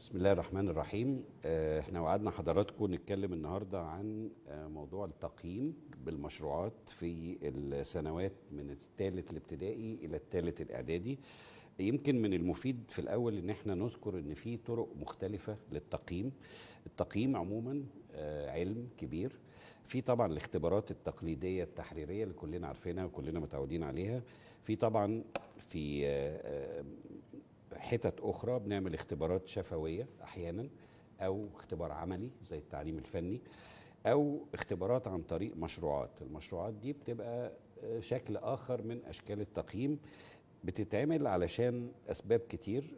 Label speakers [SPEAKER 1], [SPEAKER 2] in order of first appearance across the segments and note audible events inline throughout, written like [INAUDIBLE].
[SPEAKER 1] بسم الله الرحمن الرحيم آه، احنا وعدنا حضراتكم نتكلم النهارده عن آه، موضوع التقييم بالمشروعات في السنوات من الثالث الابتدائي الى الثالث الاعدادي يمكن من المفيد في الاول ان احنا نذكر ان في طرق مختلفه للتقييم التقييم عموما آه، علم كبير في طبعا الاختبارات التقليديه التحريريه اللي كلنا عارفينها وكلنا متعودين عليها في طبعا في حتت اخرى بنعمل اختبارات شفويه احيانا او اختبار عملي زي التعليم الفني او اختبارات عن طريق مشروعات المشروعات دي بتبقى آه، شكل اخر من اشكال التقييم بتتعمل علشان اسباب كتير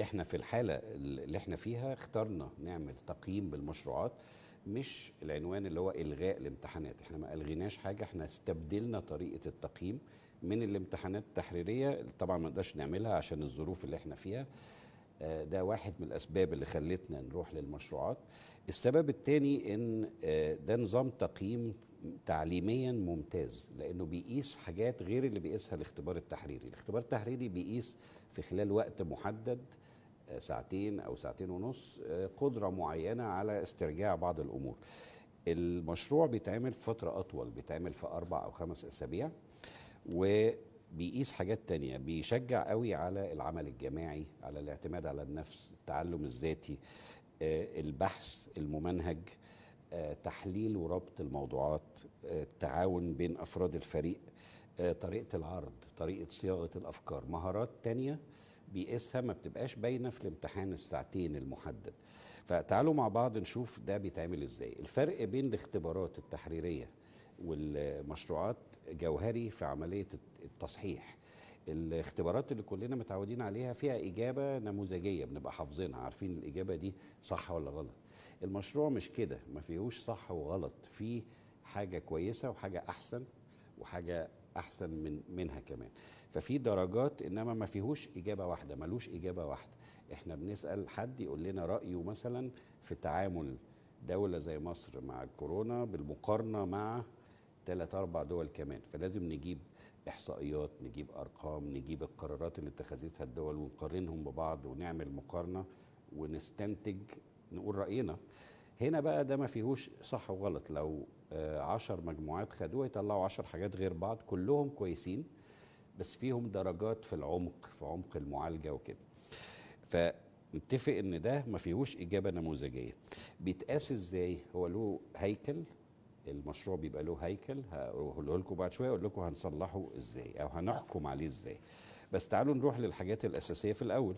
[SPEAKER 1] احنا في الحاله اللي احنا فيها اخترنا نعمل تقييم بالمشروعات مش العنوان اللي هو الغاء الامتحانات احنا ما الغيناش حاجه احنا استبدلنا طريقه التقييم من الامتحانات التحريريه طبعا ما نقدرش نعملها عشان الظروف اللي احنا فيها آه، ده واحد من الاسباب اللي خلتنا نروح للمشروعات السبب الثاني ان آه، ده نظام تقييم تعليميا ممتاز لانه بيقيس حاجات غير اللي بيقيسها الاختبار التحريري الاختبار التحريري بيقيس في خلال وقت محدد ساعتين او ساعتين ونص آه، قدره معينه على استرجاع بعض الامور المشروع بيتعمل فتره اطول بيتعمل في اربع او خمس اسابيع وبيقيس حاجات تانية بيشجع قوي على العمل الجماعي على الاعتماد على النفس التعلم الذاتي آه، البحث الممنهج آه، تحليل وربط الموضوعات التعاون بين افراد الفريق طريقه العرض طريقه صياغه الافكار مهارات تانية بيقيسها ما بتبقاش باينه في الامتحان الساعتين المحدد فتعالوا مع بعض نشوف ده بيتعمل ازاي الفرق بين الاختبارات التحريريه والمشروعات جوهري في عمليه التصحيح الاختبارات اللي كلنا متعودين عليها فيها إجابة نموذجية بنبقى حافظينها عارفين الإجابة دي صح ولا غلط المشروع مش كده ما فيهوش صح وغلط فيه حاجة كويسة وحاجة أحسن وحاجة احسن من منها كمان ففي درجات انما ما فيهوش اجابه واحده ملوش اجابه واحده احنا بنسال حد يقول لنا رايه مثلا في تعامل دوله زي مصر مع الكورونا بالمقارنه مع ثلاث اربع دول كمان فلازم نجيب احصائيات نجيب ارقام نجيب القرارات اللي اتخذتها الدول ونقارنهم ببعض ونعمل مقارنه ونستنتج نقول راينا هنا بقى ده ما فيهوش صح وغلط لو آه، عشر مجموعات خدوها يطلعوا عشر حاجات غير بعض كلهم كويسين بس فيهم درجات في العمق في عمق المعالجه وكده فنتفق ان ده ما فيهوش اجابه نموذجيه بيتقاس ازاي هو له هيكل المشروع بيبقى له هيكل هقوله لكم بعد شويه اقول لكم هنصلحه ازاي او هنحكم عليه ازاي بس تعالوا نروح للحاجات الاساسيه في الاول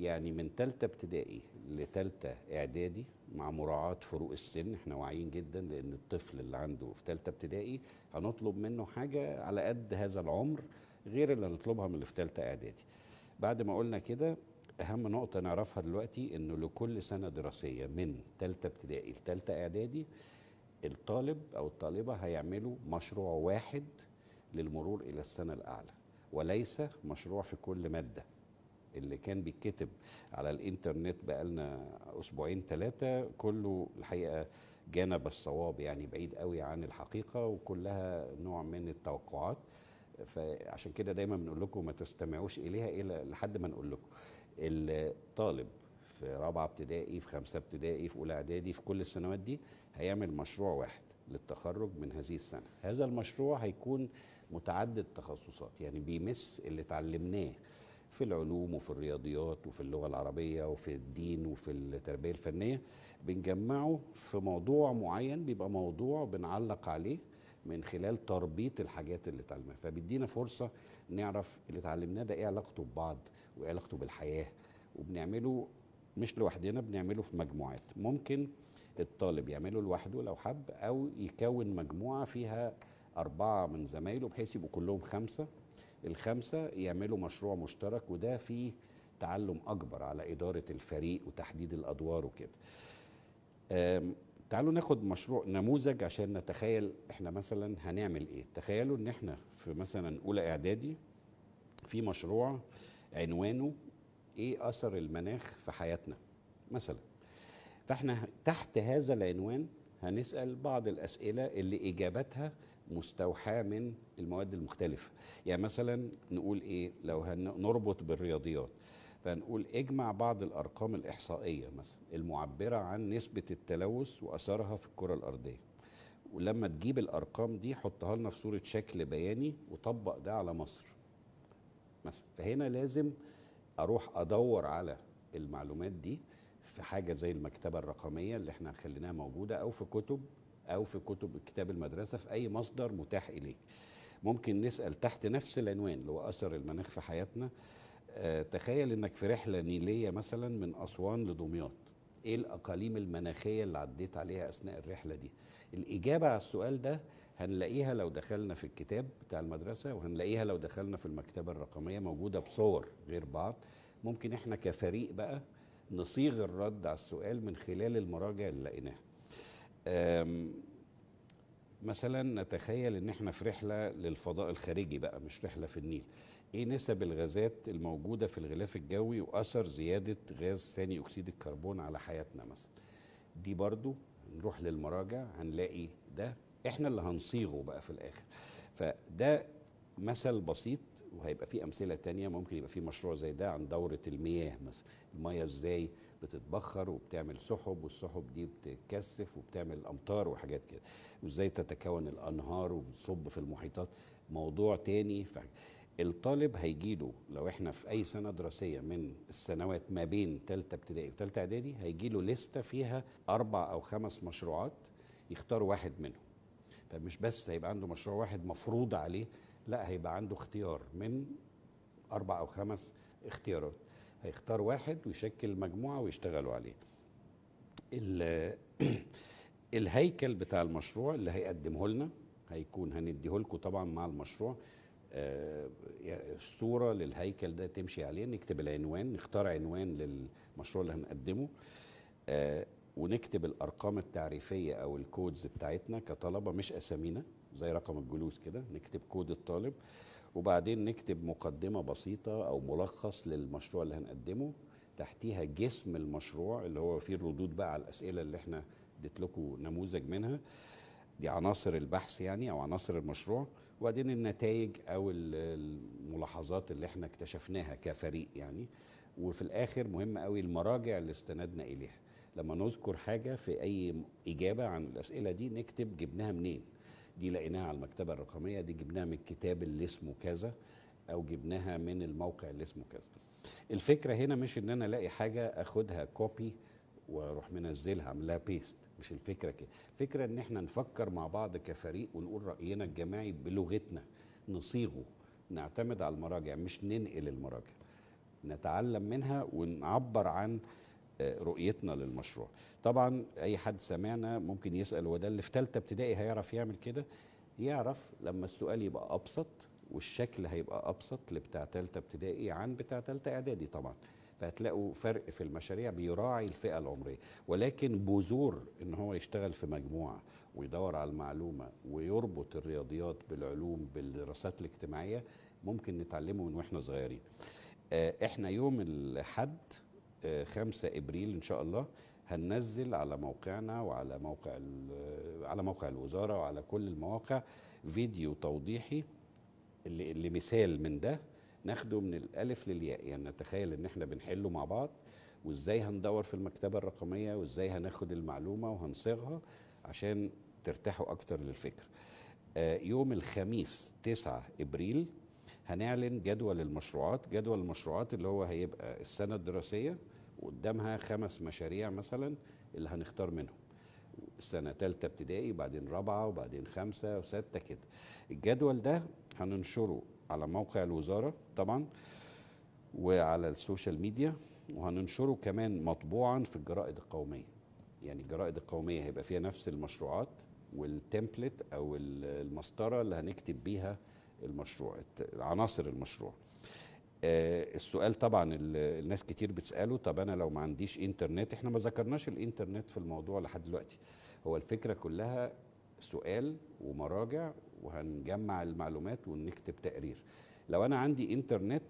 [SPEAKER 1] يعني من ثالثه ابتدائي لثالثه اعدادي مع مراعاة فروق السن احنا واعيين جدا لان الطفل اللي عنده في ثالثة ابتدائي هنطلب منه حاجة على قد هذا العمر غير اللي هنطلبها من اللي في ثالثة اعدادي بعد ما قلنا كده اهم نقطة نعرفها دلوقتي انه لكل سنة دراسية من ثالثة ابتدائي لثالثة اعدادي الطالب او الطالبة هيعملوا مشروع واحد للمرور الى السنة الاعلى وليس مشروع في كل مادة اللي كان بيتكتب على الانترنت بقالنا اسبوعين ثلاثه كله الحقيقه جانب الصواب يعني بعيد قوي عن الحقيقه وكلها نوع من التوقعات فعشان كده دايما بنقول لكم ما تستمعوش اليها الا لحد ما نقول لكم الطالب في رابعه ابتدائي في خمسه ابتدائي في اولى اعدادي في كل السنوات دي هيعمل مشروع واحد للتخرج من هذه السنه هذا المشروع هيكون متعدد تخصصات يعني بيمس اللي اتعلمناه في العلوم وفي الرياضيات وفي اللغة العربية وفي الدين وفي التربية الفنية بنجمعه في موضوع معين بيبقى موضوع بنعلق عليه من خلال تربيط الحاجات اللي اتعلمناها فبيدينا فرصة نعرف اللي اتعلمناه ده ايه علاقته ببعض وايه علاقته بالحياة وبنعمله مش لوحدنا بنعمله في مجموعات ممكن الطالب يعمله لوحده لو حب او يكون مجموعه فيها اربعه من زمايله بحيث يبقوا كلهم خمسه الخمسه يعملوا مشروع مشترك وده فيه تعلم اكبر على اداره الفريق وتحديد الادوار وكده تعالوا ناخد مشروع نموذج عشان نتخيل احنا مثلا هنعمل ايه تخيلوا ان احنا في مثلا اولى اعدادي في مشروع عنوانه ايه اثر المناخ في حياتنا مثلا فاحنا تحت هذا العنوان هنسأل بعض الأسئلة اللي إجابتها مستوحاة من المواد المختلفة يعني مثلا نقول إيه لو هنربط بالرياضيات فنقول اجمع بعض الأرقام الإحصائية مثلا المعبرة عن نسبة التلوث وأثرها في الكرة الأرضية ولما تجيب الأرقام دي حطها لنا في صورة شكل بياني وطبق ده على مصر مثلا فهنا لازم أروح أدور على المعلومات دي في حاجه زي المكتبه الرقميه اللي احنا خليناها موجوده او في كتب او في كتب كتاب المدرسه في اي مصدر متاح اليك ممكن نسال تحت نفس العنوان اللي هو اثر المناخ في حياتنا آه، تخيل انك في رحله نيليه مثلا من اسوان لدمياط ايه الاقاليم المناخيه اللي عديت عليها اثناء الرحله دي الاجابه على السؤال ده هنلاقيها لو دخلنا في الكتاب بتاع المدرسه وهنلاقيها لو دخلنا في المكتبه الرقميه موجوده بصور غير بعض ممكن احنا كفريق بقى نصيغ الرد على السؤال من خلال المراجع اللي لقيناها مثلا نتخيل ان احنا في رحله للفضاء الخارجي بقى مش رحله في النيل ايه نسب الغازات الموجوده في الغلاف الجوي واثر زياده غاز ثاني اكسيد الكربون على حياتنا مثلا دي برضو نروح للمراجع هنلاقي ده احنا اللي هنصيغه بقى في الاخر فده مثل بسيط وهيبقى في امثله تانية ممكن يبقى في مشروع زي ده عن دوره المياه مثلا المياه ازاي بتتبخر وبتعمل سحب والسحب دي بتتكثف وبتعمل امطار وحاجات كده وازاي تتكون الانهار وبتصب في المحيطات موضوع تاني ف... الطالب هيجيله لو احنا في اي سنه دراسيه من السنوات ما بين ثالثه ابتدائي وثالثه اعدادي هيجيله لسته فيها اربع او خمس مشروعات يختار واحد منهم فمش بس هيبقى عنده مشروع واحد مفروض عليه لا هيبقى عنده اختيار من اربع او خمس اختيارات هيختار واحد ويشكل مجموعه ويشتغلوا عليه [CLEARS THROAT] الهيكل بتاع المشروع اللي هيقدمه لنا هيكون هنديه لكم طبعا مع المشروع آه، صورة للهيكل ده تمشي عليه نكتب العنوان نختار عنوان للمشروع اللي هنقدمه آه، ونكتب الأرقام التعريفية أو الكودز بتاعتنا كطلبة مش أسامينا زي رقم الجلوس كده نكتب كود الطالب وبعدين نكتب مقدمه بسيطه او ملخص للمشروع اللي هنقدمه تحتيها جسم المشروع اللي هو فيه الردود بقى على الاسئله اللي احنا اديت لكم نموذج منها دي عناصر البحث يعني او عناصر المشروع وبعدين النتائج او الملاحظات اللي احنا اكتشفناها كفريق يعني وفي الاخر مهم قوي المراجع اللي استندنا اليها لما نذكر حاجه في اي اجابه عن الاسئله دي نكتب جبناها منين دي لقيناها على المكتبه الرقميه دي جبناها من الكتاب اللي اسمه كذا او جبناها من الموقع اللي اسمه كذا الفكره هنا مش ان انا الاقي حاجه اخدها كوبي واروح منزلها اعمل بيست مش الفكره كده الفكره ان احنا نفكر مع بعض كفريق ونقول راينا الجماعي بلغتنا نصيغه نعتمد على المراجع مش ننقل المراجع نتعلم منها ونعبر عن رؤيتنا للمشروع طبعا اي حد سمعنا ممكن يسال وده اللي في ثالثه ابتدائي هيعرف يعمل كده يعرف لما السؤال يبقى ابسط والشكل هيبقى ابسط لبتاع ثالثه ابتدائي عن بتاع ثالثه اعدادي طبعا فهتلاقوا فرق في المشاريع بيراعي الفئه العمريه ولكن بذور ان هو يشتغل في مجموعه ويدور على المعلومه ويربط الرياضيات بالعلوم بالدراسات الاجتماعيه ممكن نتعلمه من واحنا صغيرين آه، احنا يوم الاحد 5 ابريل ان شاء الله هننزل على موقعنا وعلى موقع على موقع الوزاره وعلى كل المواقع فيديو توضيحي لمثال من ده ناخده من الالف للياء يعني نتخيل ان احنا بنحله مع بعض وازاي هندور في المكتبه الرقميه وازاي هناخد المعلومه وهنصيغها عشان ترتاحوا اكتر للفكر آه، يوم الخميس 9 ابريل هنعلن جدول المشروعات جدول المشروعات اللي هو هيبقى السنة الدراسية وقدامها خمس مشاريع مثلا اللي هنختار منهم سنة تالتة ابتدائي وبعدين رابعة وبعدين خمسة وستة كده الجدول ده هننشره على موقع الوزارة طبعا وعلى السوشيال ميديا وهننشره كمان مطبوعا في الجرائد القومية يعني الجرائد القومية هيبقى فيها نفس المشروعات والتمبلت أو المسطرة اللي هنكتب بيها المشروع عناصر المشروع آه، السؤال طبعا الناس كتير بتساله طب انا لو ما عنديش انترنت احنا ما ذكرناش الانترنت في الموضوع لحد دلوقتي هو الفكره كلها سؤال ومراجع وهنجمع المعلومات ونكتب تقرير لو انا عندي انترنت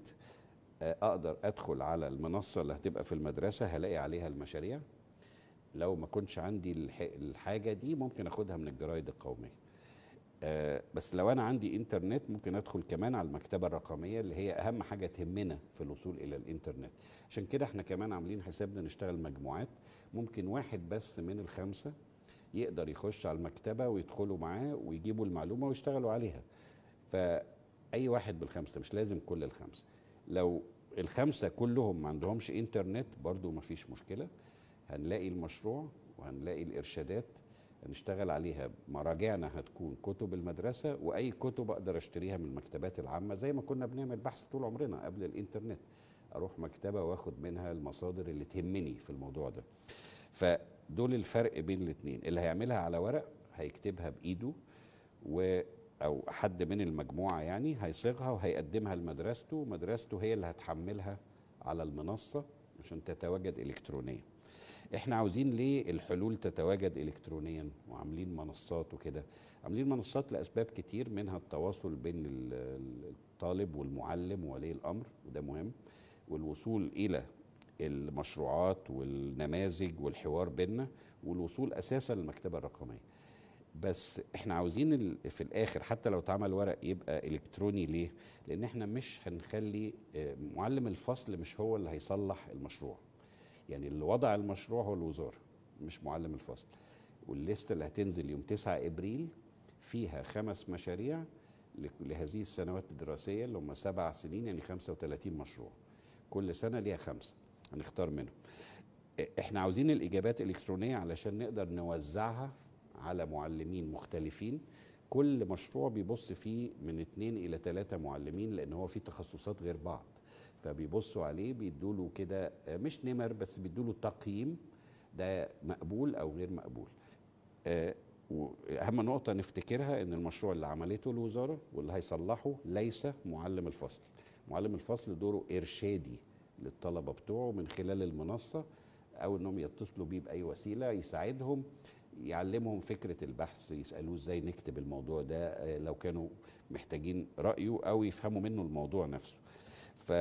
[SPEAKER 1] آه، اقدر ادخل على المنصه اللي هتبقى في المدرسه هلاقي عليها المشاريع لو ما كنتش عندي الحاجه دي ممكن اخدها من الجرايد القوميه آه، بس لو انا عندي انترنت ممكن ادخل كمان على المكتبه الرقميه اللي هي اهم حاجه تهمنا في الوصول الى الانترنت عشان كده احنا كمان عاملين حسابنا نشتغل مجموعات ممكن واحد بس من الخمسه يقدر يخش على المكتبه ويدخلوا معاه ويجيبوا المعلومه ويشتغلوا عليها فاي واحد بالخمسه مش لازم كل الخمسه لو الخمسه كلهم ما عندهمش انترنت برضو ما فيش مشكله هنلاقي المشروع وهنلاقي الارشادات نشتغل عليها مراجعنا هتكون كتب المدرسة وأي كتب أقدر أشتريها من المكتبات العامة زي ما كنا بنعمل بحث طول عمرنا قبل الإنترنت أروح مكتبة وأخد منها المصادر اللي تهمني في الموضوع ده فدول الفرق بين الاثنين اللي هيعملها على ورق هيكتبها بإيده و أو حد من المجموعة يعني هيصيغها وهيقدمها لمدرسته ومدرسته هي اللي هتحملها على المنصة عشان تتواجد إلكترونيا احنا عاوزين ليه الحلول تتواجد الكترونيا وعاملين منصات وكده عاملين منصات لاسباب كتير منها التواصل بين الطالب والمعلم وولي الامر وده مهم والوصول الى المشروعات والنماذج والحوار بيننا والوصول اساسا للمكتبه الرقميه بس احنا عاوزين في الاخر حتى لو اتعمل ورق يبقى الكتروني ليه لان احنا مش هنخلي آه، معلم الفصل مش هو اللي هيصلح المشروع يعني اللي وضع المشروع هو الوزاره مش معلم الفصل والليست اللي هتنزل يوم 9 ابريل فيها خمس مشاريع لهذه السنوات الدراسيه اللي هم سبع سنين يعني 35 مشروع كل سنه ليها خمسه هنختار منهم احنا عاوزين الاجابات الكترونيه علشان نقدر نوزعها على معلمين مختلفين كل مشروع بيبص فيه من اثنين الى ثلاثه معلمين لان هو فيه تخصصات غير بعض فبيبصوا عليه بيدوا له كده آه، مش نمر بس بيدوا له تقييم ده مقبول او غير مقبول آه، واهم نقطه نفتكرها ان المشروع اللي عملته الوزاره واللي هيصلحه ليس معلم الفصل معلم الفصل دوره ارشادي للطلبه بتوعه من خلال المنصه او انهم يتصلوا بيه باي وسيله يساعدهم يعلمهم فكره البحث يسالوه ازاي نكتب الموضوع ده آه، لو كانوا محتاجين رايه او يفهموا منه الموضوع نفسه ف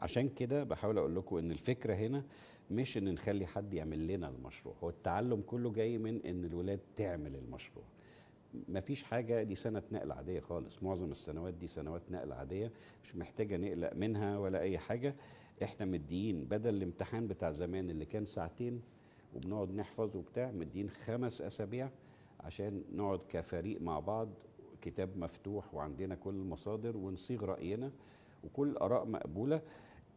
[SPEAKER 1] عشان كده بحاول اقول لكم ان الفكره هنا مش ان نخلي حد يعمل لنا المشروع هو التعلم كله جاي من ان الولاد تعمل المشروع مفيش حاجه دي سنه نقل عاديه خالص معظم السنوات دي سنوات نقل عاديه مش محتاجه نقلق منها ولا اي حاجه احنا مديين بدل الامتحان بتاع زمان اللي كان ساعتين وبنقعد نحفظ وبتاع مدين خمس اسابيع عشان نقعد كفريق مع بعض كتاب مفتوح وعندنا كل المصادر ونصيغ راينا وكل اراء مقبوله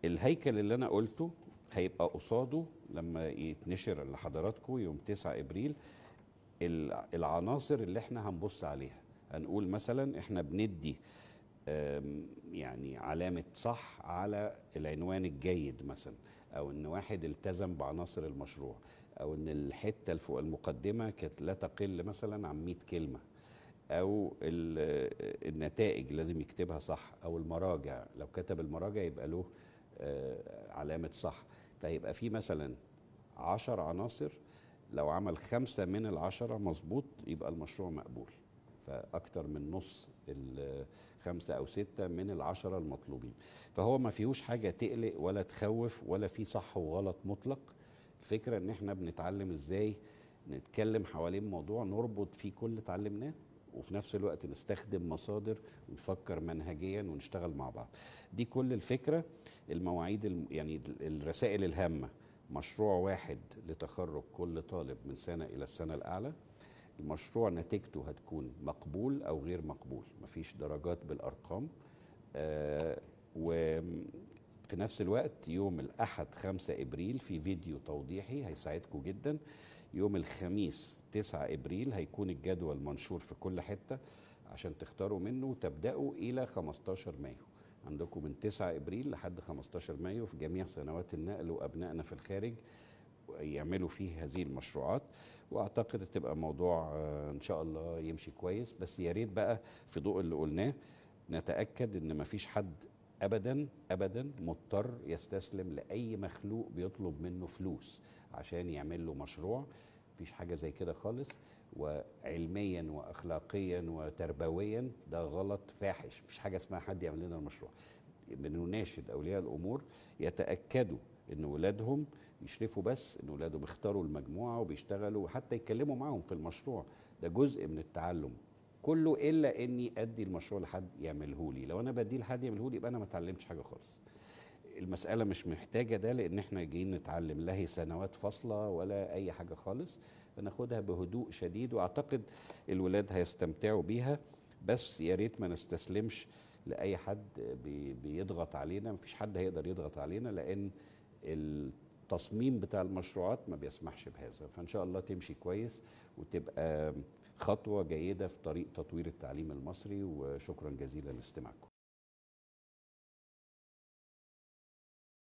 [SPEAKER 1] الهيكل اللي انا قلته هيبقى قصاده لما يتنشر لحضراتكم يوم 9 ابريل العناصر اللي احنا هنبص عليها هنقول مثلا احنا بندي يعني علامة صح على العنوان الجيد مثلا أو أن واحد التزم بعناصر المشروع أو أن الحتة اللي فوق المقدمة كانت لا تقل مثلا عن 100 كلمة أو النتائج لازم يكتبها صح أو المراجع لو كتب المراجع يبقى له آه، علامه صح فيبقى في مثلا 10 عناصر لو عمل خمسة من العشرة مظبوط يبقى المشروع مقبول فأكتر من نص الخمسة أو ستة من العشرة المطلوبين فهو ما فيهوش حاجة تقلق ولا تخوف ولا في صح وغلط مطلق الفكرة إن إحنا بنتعلم إزاي نتكلم حوالين موضوع نربط فيه كل اللي اتعلمناه وفي نفس الوقت نستخدم مصادر ونفكر منهجيا ونشتغل مع بعض دي كل الفكره المواعيد الم... يعني الرسائل الهامه مشروع واحد لتخرج كل طالب من سنه الى السنه الاعلى المشروع نتيجته هتكون مقبول او غير مقبول مفيش درجات بالارقام آه و في نفس الوقت يوم الأحد 5 إبريل في فيديو توضيحي هيساعدكم جدا يوم الخميس 9 إبريل هيكون الجدول منشور في كل حتة عشان تختاروا منه وتبدأوا إلى 15 مايو عندكم من 9 إبريل لحد 15 مايو في جميع سنوات النقل وأبنائنا في الخارج يعملوا فيه هذه المشروعات واعتقد تبقى موضوع آه، ان شاء الله يمشي كويس بس يا ريت بقى في ضوء اللي قلناه نتاكد ان مفيش حد ابدا ابدا مضطر يستسلم لاي مخلوق بيطلب منه فلوس عشان يعمل له مشروع مفيش حاجه زي كده خالص وعلميا واخلاقيا وتربويا ده غلط فاحش مفيش حاجه اسمها حد يعمل لنا المشروع بنناشد اولياء الامور يتاكدوا ان ولادهم يشرفوا بس ان ولادهم اختاروا المجموعه وبيشتغلوا وحتى يتكلموا معاهم في المشروع ده جزء من التعلم كله الا اني ادي المشروع لحد يعمله لي لو انا بديه لحد يعمله لي يبقى انا ما اتعلمتش حاجه خالص المسألة مش محتاجة ده لأن احنا جايين نتعلم لا هي سنوات فاصلة ولا أي حاجة خالص بناخدها بهدوء شديد وأعتقد الولاد هيستمتعوا بيها بس يا ريت ما نستسلمش لأي حد بي بيضغط علينا مفيش حد هيقدر يضغط علينا لأن التصميم بتاع المشروعات ما بيسمحش بهذا فإن شاء الله تمشي كويس وتبقى خطوه جيده في طريق تطوير التعليم المصري وشكرا جزيلا لاستماعكم